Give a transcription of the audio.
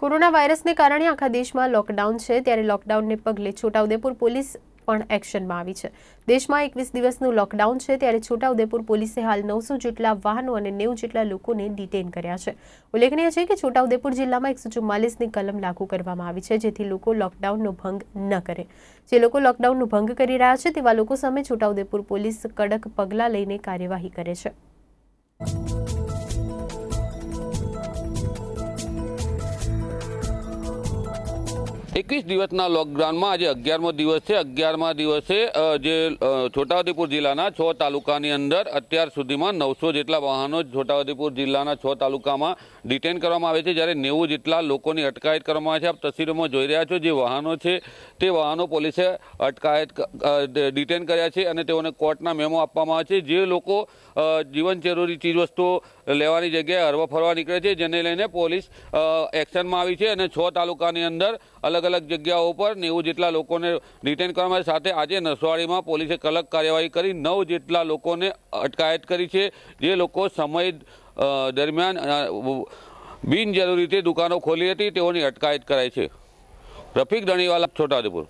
corona વાયરસને કારણે આખા દેશમાં લોકડાઉન છે ત્યારે લોકડાઉનને પગલે છોટાઉદેપુર પોલીસ પણ એક્શનમાં આવી છે દેશમાં 21 દિવસનું લોકડાઉન છે ત્યારે છોટાઉદેપુર પોલીસે હાલ 900 જેટલા વાહનો અને 90 જેટલા લોકોને ડીટેઈન કર્યા છે ઉલ્લેખनीय છે કે છોટાઉદેપુર જિલ્લામાં 144 ની કલમ લાગુ કરવામાં આવી છે જેથી લોકો લોકડાઉનનો ભંગ ન કરે જે લોકો લોકડાઉનનો ભંગ કરી રહ્યા છે તેવા લોકો સામે છોટાઉદેપુર પોલીસ કડક પગલા લઈને કાર્યવાહી કરે છે એકવીસ દિવસના લોકડાઉનમાં આજે અગિયારમો દિવસ છે અગિયારમા દિવસે જે છોટાઉદેપુર જિલ્લાના છ તાલુકાની અંદર અત્યાર સુધીમાં નવસો જેટલા વાહનો છોટાઉદેપુર જિલ્લાના છ તાલુકામાં ડિટેન કરવામાં આવે છે જ્યારે નેવું જેટલા લોકોની અટકાયત કરવામાં આવે છે આપ તસવીરોમાં જોઈ રહ્યા છો જે વાહનો છે તે વાહનો પોલીસે અટકાયત ડિટેન કર્યા છે અને તેઓને કોર્ટના મેમો આપવામાં આવે છે જે લોકો જીવન જરૂરી ચીજવસ્તુઓ લેવાની જગ્યાએ હરવા ફરવા નીકળે છે જેને લઈને પોલીસ એક્શનમાં આવી છે અને છ તાલુકાની અંદર અલગ અલગ અલગ જગ્યાઓ પર નેવું જેટલા લોકોને રિટેન કરવામાં સાથે આજે નસવાડીમાં પોલીસે કલક કાર્યવાહી કરી નવ જેટલા લોકોને અટકાયત કરી છે જે લોકો સમય દરમિયાન બિનજરૂરી રીતે દુકાનો ખોલી હતી તેઓની અટકાયત કરાઈ છે રફીક ધણીવાલા છોટાઉદેપુર